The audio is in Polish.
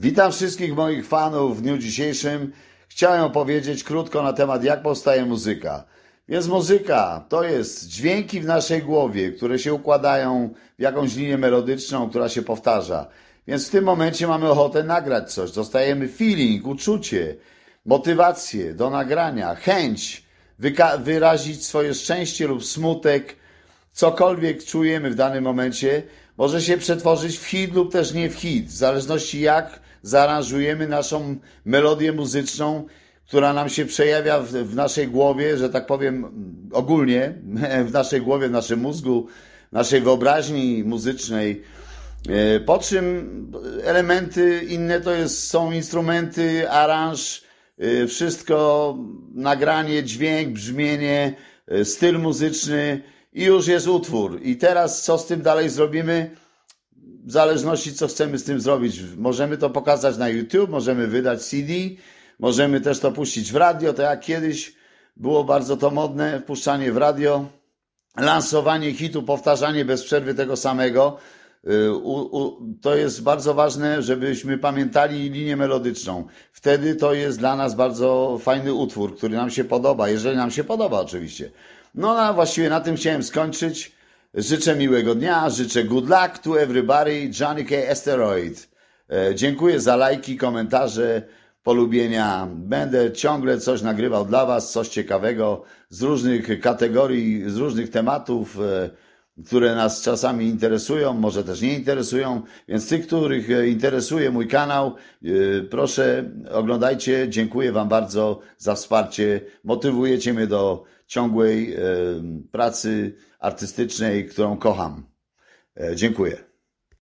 Witam wszystkich moich fanów w dniu dzisiejszym. Chciałem powiedzieć krótko na temat, jak powstaje muzyka. Więc muzyka to jest dźwięki w naszej głowie, które się układają w jakąś linię melodyczną, która się powtarza. Więc w tym momencie mamy ochotę nagrać coś. Dostajemy feeling, uczucie, motywację do nagrania, chęć wyrazić swoje szczęście lub smutek, cokolwiek czujemy w danym momencie. Może się przetworzyć w hit lub też nie w hit, w zależności jak zaaranżujemy naszą melodię muzyczną, która nam się przejawia w, w naszej głowie, że tak powiem ogólnie, w naszej głowie, w naszym mózgu, w naszej wyobraźni muzycznej. E, po czym elementy inne to jest, są instrumenty, aranż, e, wszystko, nagranie, dźwięk, brzmienie, e, styl muzyczny, i już jest utwór. I teraz co z tym dalej zrobimy? W zależności co chcemy z tym zrobić. Możemy to pokazać na YouTube, możemy wydać CD, możemy też to puścić w radio, tak jak kiedyś było bardzo to modne, wpuszczanie w radio, lansowanie hitu, powtarzanie bez przerwy tego samego. Y, u, u, to jest bardzo ważne, żebyśmy pamiętali linię melodyczną. Wtedy to jest dla nas bardzo fajny utwór, który nam się podoba, jeżeli nam się podoba oczywiście. No, no a właściwie na tym chciałem skończyć. Życzę miłego dnia, życzę good luck to everybody, Johnny K. Asteroid. E, dziękuję za lajki, komentarze, polubienia. Będę ciągle coś nagrywał dla Was, coś ciekawego z różnych kategorii, z różnych tematów. E, które nas czasami interesują, może też nie interesują, więc tych, których e, interesuje mój kanał, e, proszę oglądajcie. Dziękuję Wam bardzo za wsparcie. Motywujecie mnie do ciągłej e, pracy artystycznej, którą kocham. Dziękuję.